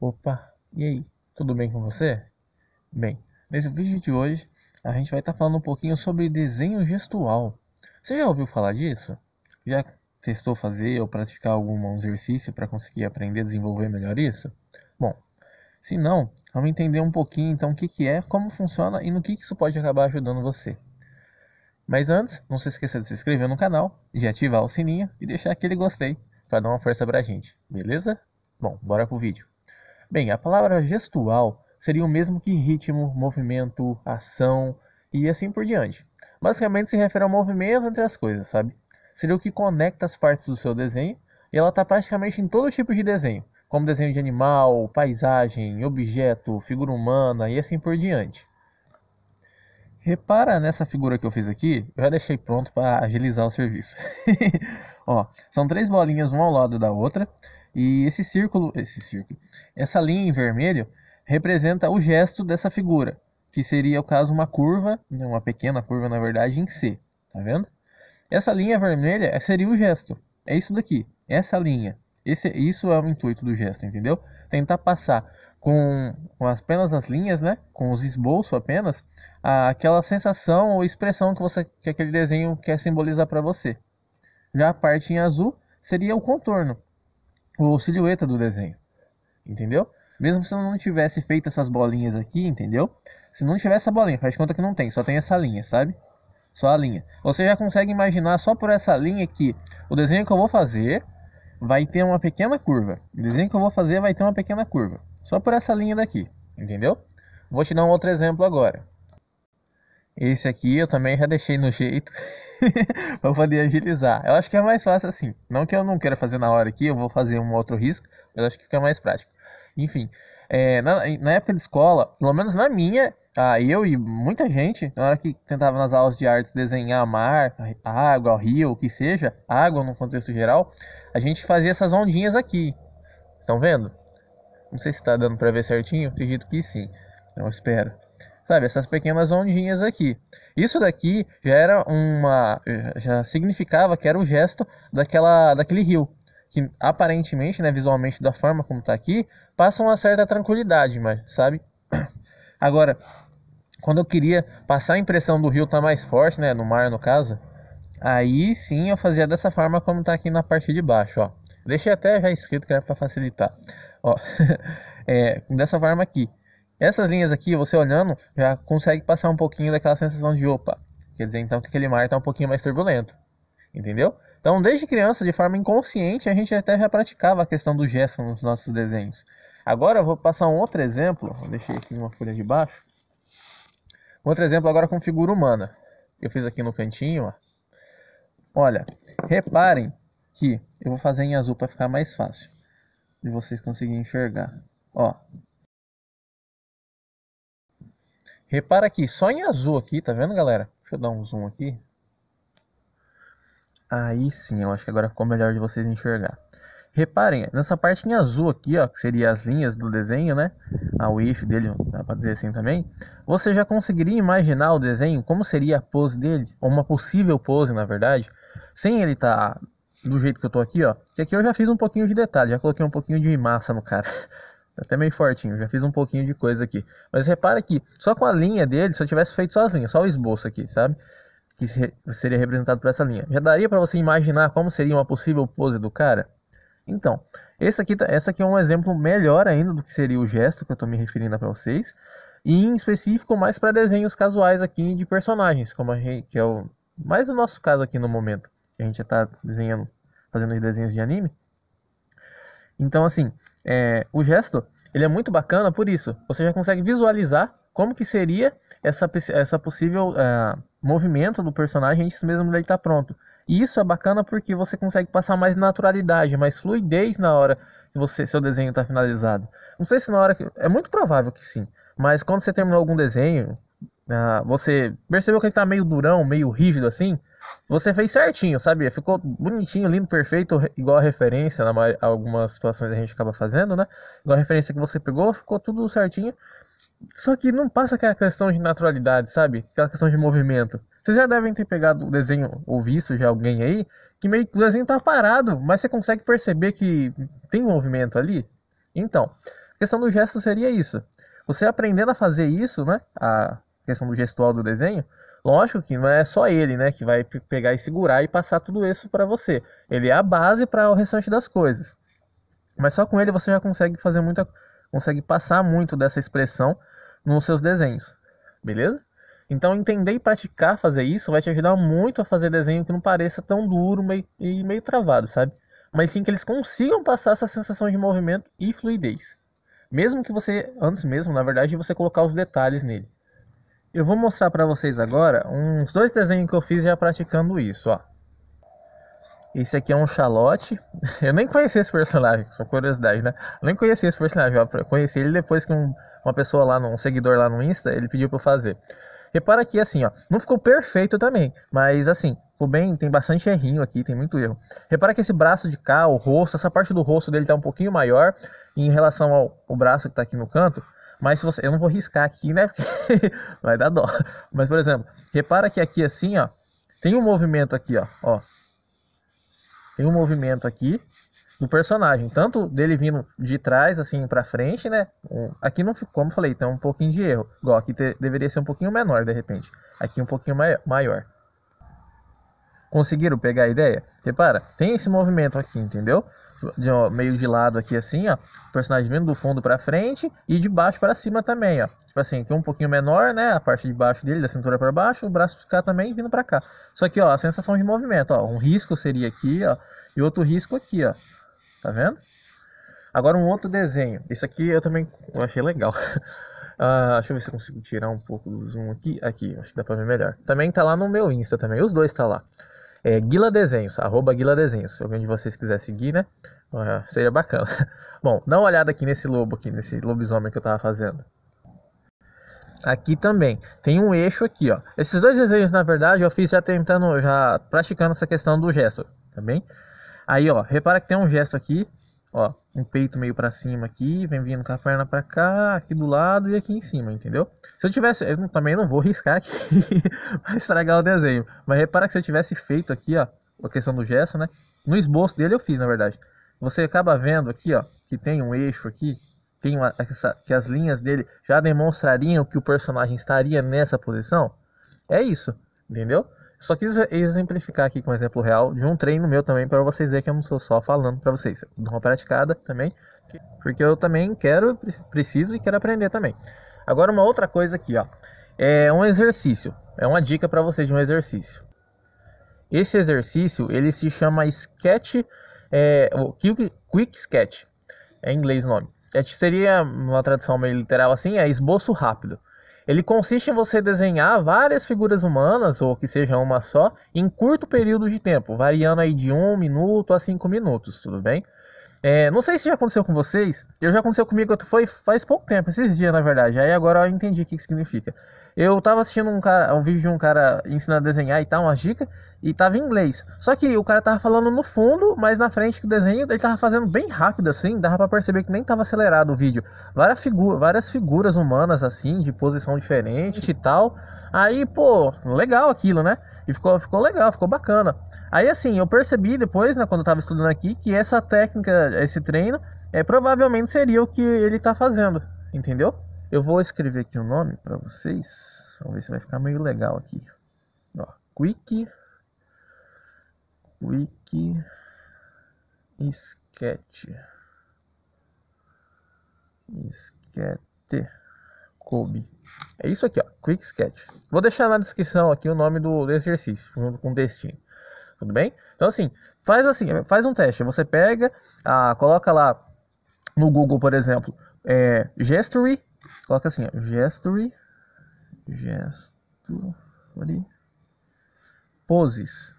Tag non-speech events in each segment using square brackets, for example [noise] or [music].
Opa, e aí, tudo bem com você? Bem, nesse vídeo de hoje a gente vai estar tá falando um pouquinho sobre desenho gestual. Você já ouviu falar disso? Já testou fazer ou praticar algum exercício para conseguir aprender a desenvolver melhor isso? Bom, se não, vamos entender um pouquinho então o que, que é, como funciona e no que, que isso pode acabar ajudando você. Mas antes, não se esqueça de se inscrever no canal, de ativar o sininho e deixar aquele gostei para dar uma força para a gente, beleza? Bom, bora pro vídeo. Bem, a palavra gestual seria o mesmo que ritmo, movimento, ação e assim por diante. Basicamente se refere ao movimento entre as coisas, sabe? Seria o que conecta as partes do seu desenho e ela está praticamente em todo tipo de desenho, como desenho de animal, paisagem, objeto, figura humana e assim por diante. Repara nessa figura que eu fiz aqui, eu já deixei pronto para agilizar o serviço. [laughs] Ó, são três bolinhas uma ao lado da outra e esse círculo, esse círculo, essa linha em vermelho representa o gesto dessa figura, que seria o caso uma curva, né, uma pequena curva na verdade em C, tá vendo? Essa linha vermelha é, seria o gesto. É isso daqui, essa linha. Esse, isso é o intuito do gesto, entendeu? Tentar passar com, com apenas as linhas, né? com os esboços apenas, a, aquela sensação ou expressão que, você, que aquele desenho quer simbolizar para você. Já a parte em azul seria o contorno, ou silhueta do desenho, entendeu? Mesmo se eu não tivesse feito essas bolinhas aqui, entendeu? Se não tiver essa bolinha, faz conta que não tem, só tem essa linha, sabe? Só a linha. Você já consegue imaginar só por essa linha que o desenho que eu vou fazer vai ter uma pequena curva. O desenho que eu vou fazer vai ter uma pequena curva. Só por essa linha daqui, entendeu? Vou te dar um outro exemplo agora. Esse aqui eu também já deixei no jeito [laughs] para poder agilizar. Eu acho que é mais fácil assim. Não que eu não queira fazer na hora aqui, eu vou fazer um outro risco, mas acho que fica mais prático. Enfim, é, na, na, época de escola, pelo menos na minha, ah, eu e muita gente, na hora que tentava nas aulas de artes desenhar mar, água, rio, o que seja, água no contexto geral, a gente fazia essas ondinhas aqui. Estão vendo? Não sei se está dando para ver certinho, acredito que sim. Eu espero sabe? Essas pequenas ondinhas aqui. Isso daqui já era uma, já significava que era o gesto daquela, daquele rio, que aparentemente, né, visualmente da forma como está aqui, passa uma certa tranquilidade, mas sabe? [clears throat] Agora, quando eu queria passar a impressão do rio estar tá mais forte, né, no mar no caso, aí sim eu fazia dessa forma como está aqui na parte de baixo, ó. Deixei até já escrito que era para facilitar. Ó, [laughs] é, dessa forma aqui. Essas linhas aqui, você olhando, já consegue passar um pouquinho daquela sensação de opa. Quer dizer então que aquele mar está um pouquinho mais turbulento. Entendeu? Então, desde criança, de forma inconsciente, a gente até já praticava a questão do gesto nos nossos desenhos. Agora, eu vou passar um outro exemplo. vou deixar aqui uma folha de baixo. Outro exemplo agora com figura humana. Eu fiz aqui no cantinho. Ó. Olha, reparem que eu vou fazer em azul para ficar mais fácil de vocês conseguirem enxergar. Ó, Repara aqui, só em azul aqui, tá vendo, galera? Deixa eu dar um zoom aqui. Aí sim, eu acho que agora ficou melhor de vocês enxergar. Reparem, nessa parte em azul aqui, ó, que seria as linhas do desenho, né? A wish dele, dá pra dizer assim também. Você já conseguiria imaginar o desenho, como seria a pose dele, ou uma possível pose, na verdade, sem ele estar tá do jeito que eu tô aqui, ó. Que aqui eu já fiz um pouquinho de detalhe, já coloquei um pouquinho de massa no cara. [laughs] É até meio fortinho, já fiz um pouquinho de coisa aqui. Mas repara que só com a linha dele, se eu tivesse feito só as linhas, só o esboço aqui, sabe? Que seria representado por essa linha. Já daria para você imaginar como seria uma possível pose do cara? Então, esse aqui, tá, essa aqui é um exemplo melhor ainda do que seria o gesto que eu estou me referindo para vocês. E em específico mais para desenhos casuais aqui de personagens, como gente, que é o mais o nosso caso aqui no momento. Que a gente já está desenhando, fazendo os desenhos de anime. Então, assim, é, o gesto ele é muito bacana por isso. Você já consegue visualizar como que seria essa, essa possível é, movimento do personagem antes mesmo dele estar tá pronto. E isso é bacana porque você consegue passar mais naturalidade, mais fluidez na hora que você seu desenho está finalizado. Não sei se na hora que é muito provável que sim, mas quando você terminou algum desenho, ah, você percebeu que ele tá meio durão, meio rígido assim, você fez certinho, sabe? Ficou bonitinho, lindo, perfeito, igual a referência, na algumas situações a gente acaba fazendo, né? Igual a referência que você pegou, ficou tudo certinho. Só que não passa aquela questão de naturalidade, sabe? Aquela questão de movimento. Vocês já devem ter pegado o desenho ou visto já alguém aí, que meio que o desenho tá parado, mas você consegue perceber que tem movimento ali. Então, a questão do gesto seria isso. Você aprendendo a fazer isso, né? A questão do gestual do desenho, lógico que não é só ele, né, que vai pegar e segurar e passar tudo isso para você. Ele é a base para o restante das coisas. Mas só com ele você já consegue fazer muita consegue passar muito dessa expressão nos seus desenhos. Beleza? Então entender e praticar fazer isso vai te ajudar muito a fazer desenho que não pareça tão duro meio, e meio travado, sabe? Mas sim que eles consigam passar essa sensação de movimento e fluidez. Mesmo que você, antes mesmo, na verdade, você colocar os detalhes nele. Eu vou mostrar para vocês agora uns dois desenhos que eu fiz já praticando isso, ó. Esse aqui é um xalote. [laughs] Eu nem conhecia esse personagem, por curiosidade, né? Eu nem conhecia esse personagem, ó. conheci ele depois que um, uma pessoa lá, um seguidor lá no Insta, ele pediu para eu fazer. Repara aqui assim, ó, não ficou perfeito também, mas assim, ficou bem, tem bastante errinho aqui, tem muito erro. Repara que esse braço de cá, o rosto, essa parte do rosto dele tá um pouquinho maior em relação ao, ao braço que tá aqui no canto. Mas se você, eu não vou riscar aqui, né? Porque [laughs] vai dar dó. Mas por exemplo, repara que aqui assim, ó, tem um movimento aqui, ó, ó. Tem um movimento aqui do personagem, tanto dele vindo de trás assim para frente, né? Aqui não ficou, como falei, tem um pouquinho de erro. Igual aqui te, deveria ser um pouquinho menor de repente. Aqui um pouquinho maior. Conseguiram pegar a ideia? Repara, tem esse movimento aqui, entendeu? De, ó, meio de lado aqui assim, ó. O personagem vindo do fundo para frente e de baixo para cima também, ó. Tipo assim, aqui um pouquinho menor, né? A parte de baixo dele, da cintura para baixo, o braço ficar também vindo para cá. Só que, ó, a sensação de movimento, ó. Um risco seria aqui, ó. E outro risco aqui, ó. Tá vendo? Agora um outro desenho. Esse aqui eu também eu achei legal. Uh, [laughs] deixa eu ver se eu consigo tirar um pouco do zoom aqui. Aqui, acho que dá pra ver melhor. Também tá lá no meu Insta também. Os dois tá lá. É Guila Desenhos, arroba Guila Desenhos. Se alguém de vocês quiser seguir, né? Uh, seria bacana. [laughs] Bom, dá uma olhada aqui nesse lobo, aqui, nesse lobisomem que eu tava fazendo. Aqui também tem um eixo aqui, ó. Esses dois desenhos, na verdade, eu fiz já tentando, já praticando essa questão do gesto, tá bem? Aí, ó, repara que tem um gesto aqui Ó, um peito meio para cima aqui, vem vindo com a perna para cá, aqui do lado e aqui em cima, entendeu? Se eu tivesse, eu também não vou [laughs] riscar aqui, vai estragar o desenho. Mas repara que se eu tivesse feito aqui, ó, a questão do gesso, né? No esboço dele eu fiz, na verdade. Você acaba vendo aqui, ó, que tem um eixo aqui, tem uma, essa, que as linhas dele já demonstrariam que o personagem estaria nessa posição. É isso, entendeu? Só quis exemplificar aqui com um exemplo real de um treino meu também para vocês verem que eu não sou só falando para vocês. Eu dou uma praticada também, porque eu também quero, preciso e quero aprender também. Agora uma outra coisa aqui, ó. É um exercício. É uma dica para vocês de um exercício. Esse exercício, ele se chama sketch, é, o quick, quick sketch. É em inglês o nome. É, seria uma tradução meio literal assim, é esboço rápido. Ele consiste em você desenhar várias figuras humanas, ou que seja uma só, em curto período de tempo, variando aí de 1 um minuto a 5 minutos, tudo bem? É, não sei se já aconteceu com vocês, eu já aconteceu comigo, foi faz pouco tempo, esses dias na verdade, aí agora eu entendi o que significa. Eu tava assistindo um, cara, um vídeo de um cara ensinando a desenhar e tal, uma dica, e tava em inglês. Só que o cara tava falando no fundo, mas na frente que o desenho ele tava fazendo bem rápido assim, dava para perceber que nem tava acelerado o vídeo. Várias, várias figuras humanas assim, de posição diferente e tal. Aí, pô, legal aquilo, né? E ficou, ficou legal, ficou bacana. Aí assim, eu percebi depois, né, quando eu tava estudando aqui, que essa técnica, esse treino, é provavelmente seria o que ele tá fazendo, entendeu? Eu vou escrever aqui o um nome para vocês. Vamos ver se vai ficar meio legal aqui. Ó, Quick Quick Sketch Sketch Kobe. É isso aqui, ó, Quick Sketch. Vou deixar na descrição aqui o nome do, do exercício, junto com o destino. Tudo bem? Então assim, faz assim, faz um teste. Você pega, ah, coloca lá no Google, por exemplo, é, Gestury Coloca assim, ó, gestury, poses.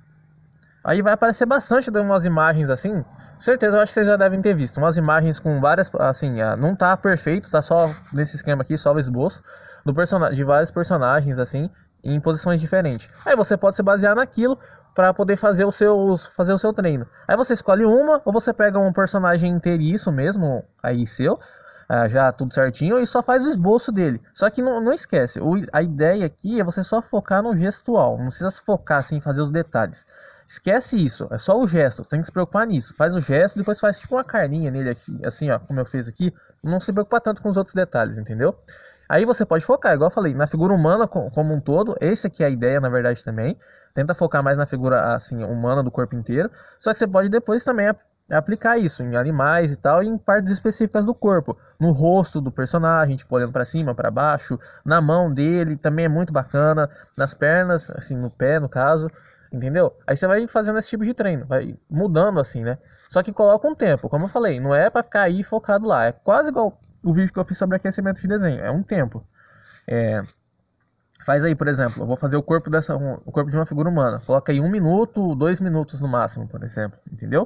Aí vai aparecer bastante de umas imagens assim, com certeza eu acho que vocês já devem ter visto. Umas imagens com várias. Assim, ah, não tá perfeito, tá só nesse esquema aqui, só o esboço do personagem, de vários personagens, assim, em posições diferentes. Aí você pode se basear naquilo para poder fazer, os seus, fazer o seu treino. Aí você escolhe uma, ou você pega um personagem inteiro isso mesmo, aí seu, ah, já tudo certinho e só faz o esboço dele. Só que não, não esquece, o, a ideia aqui é você só focar no gestual, não precisa se focar assim em fazer os detalhes. Esquece isso, é só o gesto, tem que se preocupar nisso. Faz o gesto, depois faz tipo uma carninha nele aqui, assim ó, como eu fiz aqui. Não se preocupar tanto com os outros detalhes, entendeu? Aí você pode focar, igual eu falei, na figura humana como um todo. Esse aqui é a ideia, na verdade, também. Tenta focar mais na figura assim humana do corpo inteiro. Só que você pode depois também é aplicar isso em animais e tal, e em partes específicas do corpo, no rosto do personagem, tipo olhando para cima, para baixo, na mão dele, também é muito bacana, nas pernas, assim, no pé, no caso, entendeu? Aí você vai fazendo esse tipo de treino, vai mudando assim, né? Só que coloca um tempo, como eu falei, não é para ficar aí focado lá, é quase igual o vídeo que eu fiz sobre aquecimento de desenho, é um tempo. É, Faz aí, por exemplo, eu vou fazer o corpo dessa, o corpo de uma figura humana. Coloca aí um minuto, dois minutos no máximo, por exemplo, entendeu?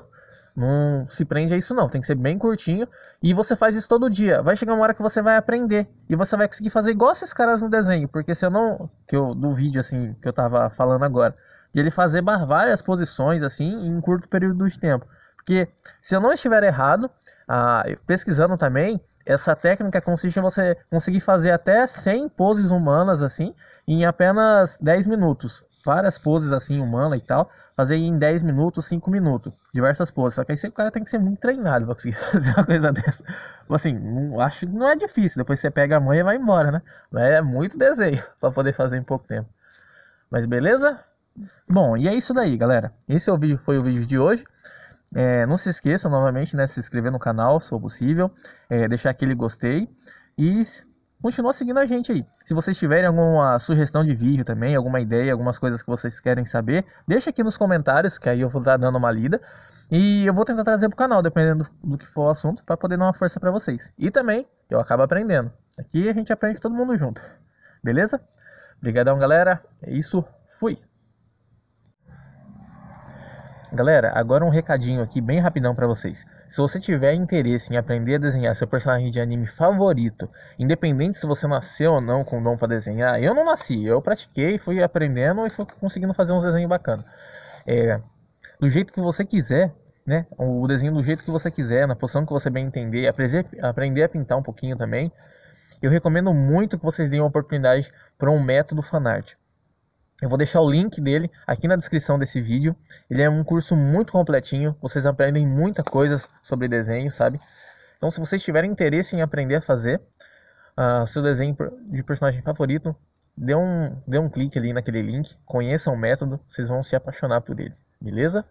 Não se prende a isso não, tem que ser bem curtinho. E você faz isso todo dia. Vai chegar uma hora que você vai aprender. E você vai conseguir fazer igual esses caras no desenho. Porque se eu não. Que eu, do vídeo assim que eu tava falando agora. De ele fazer várias posições assim em um curto período de tempo. Porque se eu não estiver errado, ah, pesquisando também, essa técnica consiste em você conseguir fazer até 100 poses humanas assim em apenas 10 minutos. Várias poses assim humana e tal, fazer em 10 minutos, 5 minutos, diversas poses. Só que aí o cara tem que ser muito treinado para conseguir [laughs] fazer uma coisa dessa. Tipo assim, acho que não é difícil, depois você pega a mãe e vai embora, né? Mas é muito desenho [laughs] para poder fazer em pouco tempo. Mas beleza? Bom, e é isso daí, galera. Esse é o vídeo, foi o vídeo de hoje. É, não se esqueçam novamente né, de se inscrever no canal, se for possível, é, deixar aquele gostei e continuar seguindo a gente aí. Se vocês tiverem alguma sugestão de vídeo também, alguma ideia, algumas coisas que vocês querem saber, deixa aqui nos comentários, que aí eu vou estar dando uma lida. E eu vou tentar trazer para o canal, dependendo do que for o assunto, para poder dar uma força para vocês. E também eu acabo aprendendo. Aqui a gente aprende todo mundo junto. Beleza? Obrigadão, galera. É isso. Fui. Galera, agora um recadinho aqui bem rapidão para vocês. Se você tiver interesse em aprender a desenhar seu personagem de anime favorito, independente se você nasceu ou não com dom para desenhar, eu não nasci, eu pratiquei, fui aprendendo e fui conseguindo fazer uns desenhos bacanas. É, do jeito que você quiser, né? O desenho do jeito que você quiser, na posição que você bem entender, aprender a pintar um pouquinho também. Eu recomendo muito que vocês deem uma oportunidade para um método fanart. Eu vou deixar o link dele aqui na descrição desse vídeo. Ele é um curso muito completinho, vocês aprendem muita coisa sobre desenho, sabe? Então, se vocês tiverem interesse em aprender a fazer uh, seu desenho de personagem favorito, dê um, dê um clique ali naquele link, conheçam o método, vocês vão se apaixonar por ele, beleza?